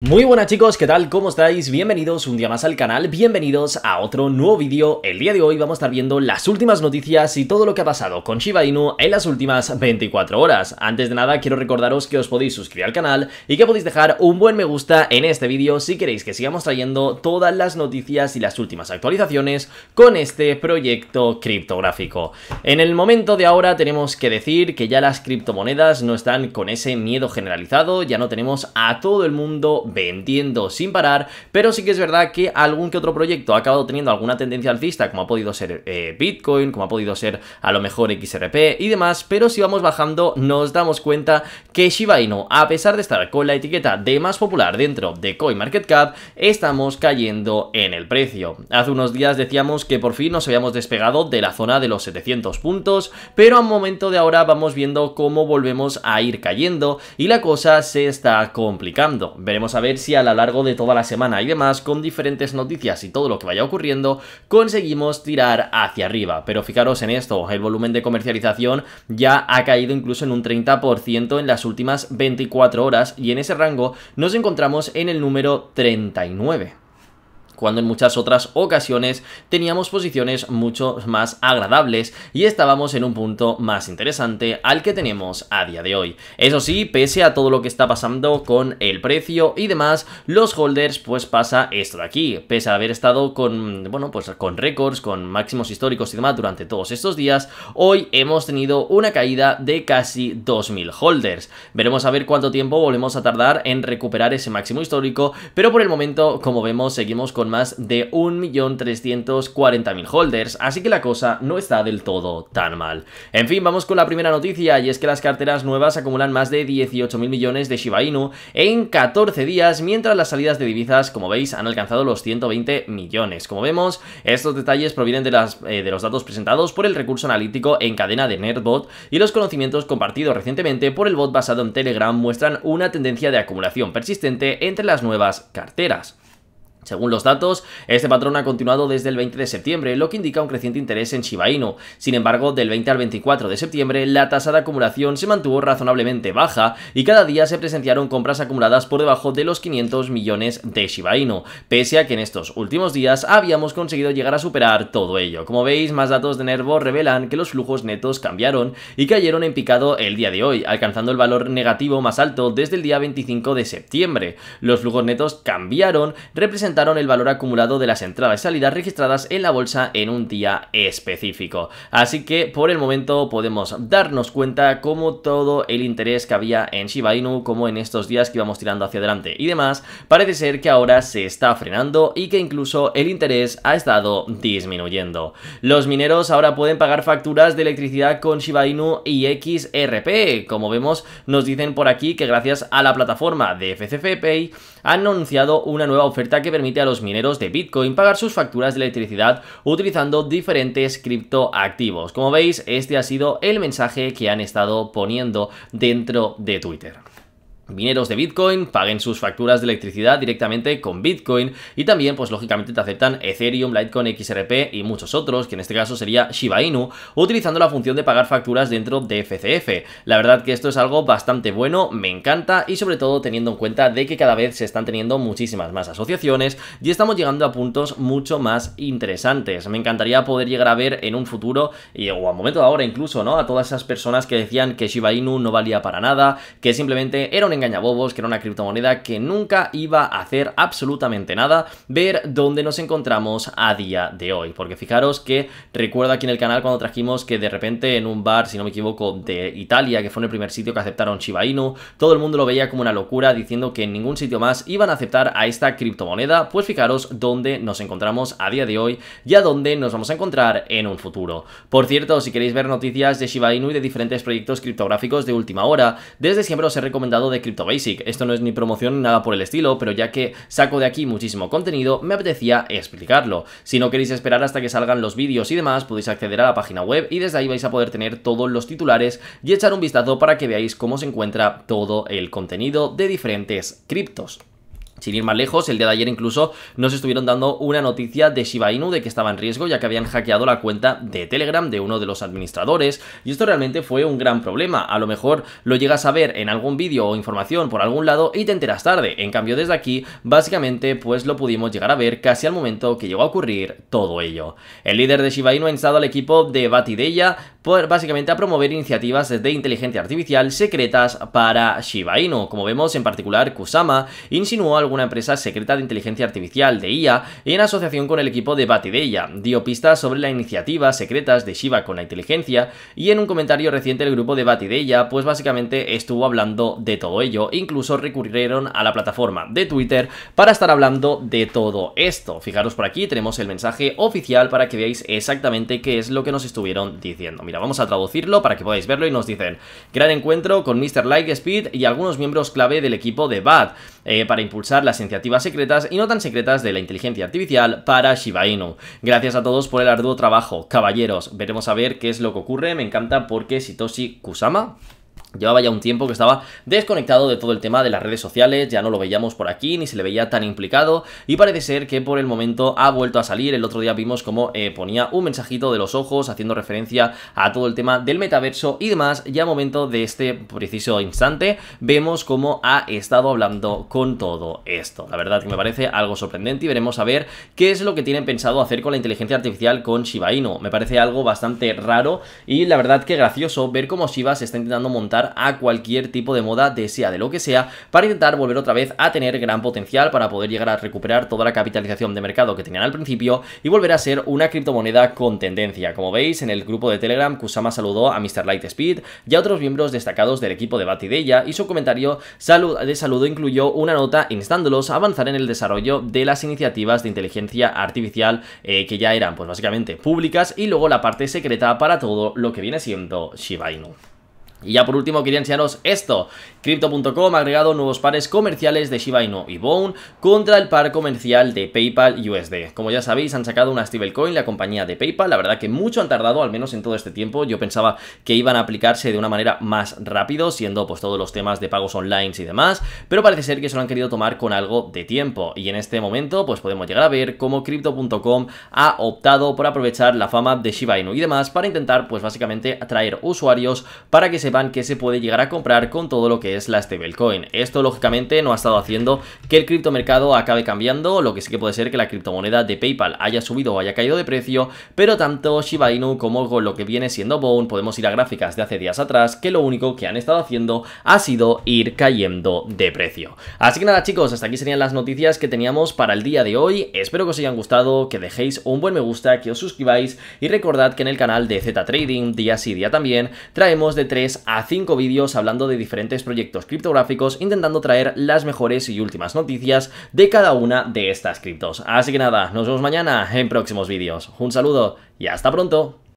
Muy buenas chicos, ¿qué tal? ¿Cómo estáis? Bienvenidos un día más al canal, bienvenidos a otro nuevo vídeo. El día de hoy vamos a estar viendo las últimas noticias y todo lo que ha pasado con Shiba Inu en las últimas 24 horas. Antes de nada, quiero recordaros que os podéis suscribir al canal y que podéis dejar un buen me gusta en este vídeo si queréis que sigamos trayendo todas las noticias y las últimas actualizaciones con este proyecto criptográfico. En el momento de ahora tenemos que decir que ya las criptomonedas no están con ese miedo generalizado, ya no tenemos a todo el mundo vendiendo sin parar, pero sí que es verdad que algún que otro proyecto ha acabado teniendo alguna tendencia alcista, como ha podido ser eh, Bitcoin, como ha podido ser a lo mejor XRP y demás, pero si vamos bajando nos damos cuenta que Shiba Inu, a pesar de estar con la etiqueta de más popular dentro de CoinMarketCap, estamos cayendo en el precio. Hace unos días decíamos que por fin nos habíamos despegado de la zona de los 700 puntos, pero a momento de ahora vamos viendo cómo volvemos a ir cayendo y la cosa se está complicando. Veremos a a ver si a lo largo de toda la semana y demás, con diferentes noticias y todo lo que vaya ocurriendo, conseguimos tirar hacia arriba. Pero fijaros en esto, el volumen de comercialización ya ha caído incluso en un 30% en las últimas 24 horas y en ese rango nos encontramos en el número 39 cuando en muchas otras ocasiones teníamos posiciones mucho más agradables y estábamos en un punto más interesante al que tenemos a día de hoy. Eso sí, pese a todo lo que está pasando con el precio y demás, los holders pues pasa esto de aquí, pese a haber estado con, bueno, pues con récords, con máximos históricos y demás durante todos estos días, hoy hemos tenido una caída de casi 2.000 holders. Veremos a ver cuánto tiempo volvemos a tardar en recuperar ese máximo histórico, pero por el momento, como vemos, seguimos con más de 1.340.000 holders, así que la cosa no está del todo tan mal. En fin, vamos con la primera noticia y es que las carteras nuevas acumulan más de 18.000 millones de Shiba Inu en 14 días, mientras las salidas de divisas, como veis, han alcanzado los 120 millones. Como vemos, estos detalles provienen de, eh, de los datos presentados por el recurso analítico en cadena de NerdBot y los conocimientos compartidos recientemente por el bot basado en Telegram muestran una tendencia de acumulación persistente entre las nuevas carteras. Según los datos, este patrón ha continuado desde el 20 de septiembre, lo que indica un creciente interés en Shiba Sin embargo, del 20 al 24 de septiembre, la tasa de acumulación se mantuvo razonablemente baja y cada día se presenciaron compras acumuladas por debajo de los 500 millones de Shiba pese a que en estos últimos días habíamos conseguido llegar a superar todo ello. Como veis, más datos de Nervo revelan que los flujos netos cambiaron y cayeron en picado el día de hoy, alcanzando el valor negativo más alto desde el día 25 de septiembre. Los flujos netos cambiaron, representando el valor acumulado de las entradas y salidas registradas en la bolsa en un día específico. Así que por el momento podemos darnos cuenta como todo el interés que había en Shiba Inu, como en estos días que íbamos tirando hacia adelante y demás, parece ser que ahora se está frenando y que incluso el interés ha estado disminuyendo. Los mineros ahora pueden pagar facturas de electricidad con Shiba Inu y XRP. E. Como vemos, nos dicen por aquí que gracias a la plataforma de FCF Pay han anunciado una nueva oferta que permite a los mineros de Bitcoin pagar sus facturas de electricidad utilizando diferentes criptoactivos. Como veis, este ha sido el mensaje que han estado poniendo dentro de Twitter mineros de Bitcoin paguen sus facturas de electricidad directamente con Bitcoin y también pues lógicamente te aceptan Ethereum, Litecoin, XRP y muchos otros, que en este caso sería Shiba Inu, utilizando la función de pagar facturas dentro de FCF. La verdad que esto es algo bastante bueno, me encanta y sobre todo teniendo en cuenta de que cada vez se están teniendo muchísimas más asociaciones y estamos llegando a puntos mucho más interesantes. Me encantaría poder llegar a ver en un futuro y, o a momento de ahora incluso, ¿no? A todas esas personas que decían que Shiba Inu no valía para nada, que simplemente era un engañabobos, que era una criptomoneda que nunca iba a hacer absolutamente nada, ver dónde nos encontramos a día de hoy. Porque fijaros que recuerdo aquí en el canal cuando trajimos que de repente en un bar, si no me equivoco, de Italia, que fue en el primer sitio que aceptaron Shiba Inu, todo el mundo lo veía como una locura, diciendo que en ningún sitio más iban a aceptar a esta criptomoneda. Pues fijaros dónde nos encontramos a día de hoy y a dónde nos vamos a encontrar en un futuro. Por cierto, si queréis ver noticias de Shiba Inu y de diferentes proyectos criptográficos de última hora, desde siempre os he recomendado de esto no es ni promoción ni nada por el estilo, pero ya que saco de aquí muchísimo contenido, me apetecía explicarlo. Si no queréis esperar hasta que salgan los vídeos y demás, podéis acceder a la página web y desde ahí vais a poder tener todos los titulares y echar un vistazo para que veáis cómo se encuentra todo el contenido de diferentes criptos. Sin ir más lejos, el día de ayer incluso nos estuvieron dando una noticia de Shiba Inu de que estaba en riesgo ya que habían hackeado la cuenta de Telegram de uno de los administradores y esto realmente fue un gran problema. A lo mejor lo llegas a ver en algún vídeo o información por algún lado y te enteras tarde. En cambio desde aquí, básicamente pues lo pudimos llegar a ver casi al momento que llegó a ocurrir todo ello. El líder de Shiba Inu ha instado al equipo de Batideya por, básicamente a promover iniciativas de inteligencia artificial secretas para Shiba Inu. Como vemos en particular Kusama insinuó algo alguna empresa secreta de inteligencia artificial de IA en asociación con el equipo de Batideya, Dio pistas sobre la iniciativa secretas de Shiva con la inteligencia y en un comentario reciente el grupo de Batideya pues básicamente estuvo hablando de todo ello. Incluso recurrieron a la plataforma de Twitter para estar hablando de todo esto. Fijaros por aquí tenemos el mensaje oficial para que veáis exactamente qué es lo que nos estuvieron diciendo. Mira, vamos a traducirlo para que podáis verlo y nos dicen gran encuentro con Mr. Speed y algunos miembros clave del equipo de BAT eh, para impulsar las iniciativas secretas y no tan secretas de la inteligencia artificial para Shiba Inu. Gracias a todos por el arduo trabajo, caballeros. Veremos a ver qué es lo que ocurre. Me encanta porque Sitoshi Kusama Llevaba ya un tiempo que estaba desconectado de todo el tema de las redes sociales, ya no lo veíamos por aquí, ni se le veía tan implicado y parece ser que por el momento ha vuelto a salir. El otro día vimos cómo eh, ponía un mensajito de los ojos haciendo referencia a todo el tema del metaverso y demás. Ya momento de este preciso instante vemos cómo ha estado hablando con todo esto. La verdad que me parece algo sorprendente y veremos a ver qué es lo que tienen pensado hacer con la inteligencia artificial con Shiba Inu. Me parece algo bastante raro y la verdad que gracioso ver cómo Shiba se está intentando montar a cualquier tipo de moda, de sea de lo que sea, para intentar volver otra vez a tener gran potencial para poder llegar a recuperar toda la capitalización de mercado que tenían al principio y volver a ser una criptomoneda con tendencia. Como veis, en el grupo de Telegram, Kusama saludó a Mr. Lightspeed y a otros miembros destacados del equipo de Batidella y su comentario de saludo incluyó una nota instándolos a avanzar en el desarrollo de las iniciativas de inteligencia artificial eh, que ya eran, pues básicamente, públicas y luego la parte secreta para todo lo que viene siendo Shiba Inu. Y ya por último quería enseñaros esto, Crypto.com ha agregado nuevos pares comerciales de Shiba Inu y Bone contra el par comercial de PayPal USD. Como ya sabéis han sacado una stablecoin la compañía de PayPal, la verdad que mucho han tardado, al menos en todo este tiempo, yo pensaba que iban a aplicarse de una manera más rápido, siendo pues todos los temas de pagos online y demás, pero parece ser que se lo han querido tomar con algo de tiempo y en este momento pues podemos llegar a ver cómo Crypto.com ha optado por aprovechar la fama de Shiba Inu y demás para intentar pues básicamente atraer usuarios para que se Van que se puede llegar a comprar con todo lo que es la stablecoin. Esto lógicamente no ha estado haciendo que el criptomercado acabe cambiando, lo que sí que puede ser que la criptomoneda de PayPal haya subido o haya caído de precio, pero tanto Shiba Inu como lo que viene siendo Bone podemos ir a gráficas de hace días atrás que lo único que han estado haciendo ha sido ir cayendo de precio. Así que nada chicos, hasta aquí serían las noticias que teníamos para el día de hoy. Espero que os hayan gustado, que dejéis un buen me gusta, que os suscribáis y recordad que en el canal de Z Trading día sí día también traemos de 3 a 5 vídeos hablando de diferentes proyectos criptográficos, intentando traer las mejores y últimas noticias de cada una de estas criptos. Así que nada, nos vemos mañana en próximos vídeos. Un saludo y hasta pronto.